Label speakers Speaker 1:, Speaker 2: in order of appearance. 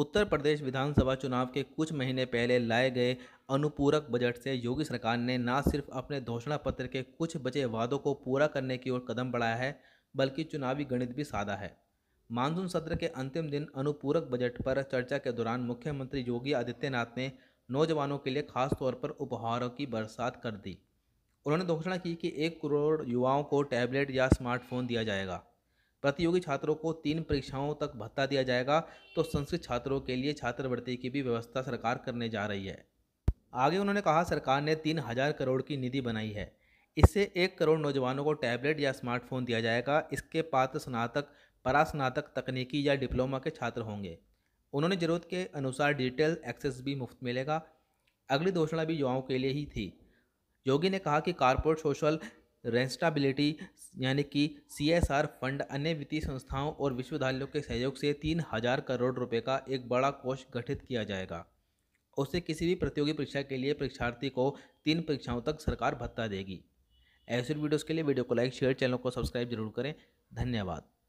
Speaker 1: उत्तर प्रदेश विधानसभा चुनाव के कुछ महीने पहले लाए गए अनुपूरक बजट से योगी सरकार ने ना सिर्फ अपने घोषणा पत्र के कुछ बचे वादों को पूरा करने की ओर कदम बढ़ाया है बल्कि चुनावी गणित भी सादा है मानसून सत्र के अंतिम दिन अनुपूरक बजट पर चर्चा के दौरान मुख्यमंत्री योगी आदित्यनाथ ने नौजवानों के लिए खास तौर पर उपहारों की बरसात कर दी उन्होंने घोषणा की कि एक करोड़ युवाओं को टैबलेट या स्मार्टफोन दिया जाएगा प्रतियोगी छात्रों को तीन परीक्षाओं तक भत्ता दिया जाएगा तो संस्कृत छात्रों के लिए छात्रवृत्ति की भी व्यवस्था सरकार करने जा रही है आगे उन्होंने कहा सरकार ने तीन हज़ार करोड़ की निधि बनाई है इससे एक करोड़ नौजवानों को टैबलेट या स्मार्टफोन दिया जाएगा इसके पात्र स्नातक परास्नातक तकनीकी या डिप्लोमा के छात्र होंगे उन्होंने ज़रूरत के अनुसार डिजिटल एक्सेस भी मुफ्त मिलेगा अगली घोषणा भी युवाओं के लिए ही थी योगी ने कहा कि कारपोरेट सोशल रेंस्टाबिलिटी यानी कि आर फंड अन्य वित्तीय संस्थाओं और विश्वविद्यालयों के सहयोग से तीन हजार करोड़ रुपए का एक बड़ा कोष गठित किया जाएगा उससे किसी भी प्रतियोगी परीक्षा के लिए परीक्षार्थी को तीन परीक्षाओं तक सरकार भत्ता देगी ऐसे वीडियोज़ के लिए वीडियो को लाइक शेयर चैनल को सब्सक्राइब जरूर करें धन्यवाद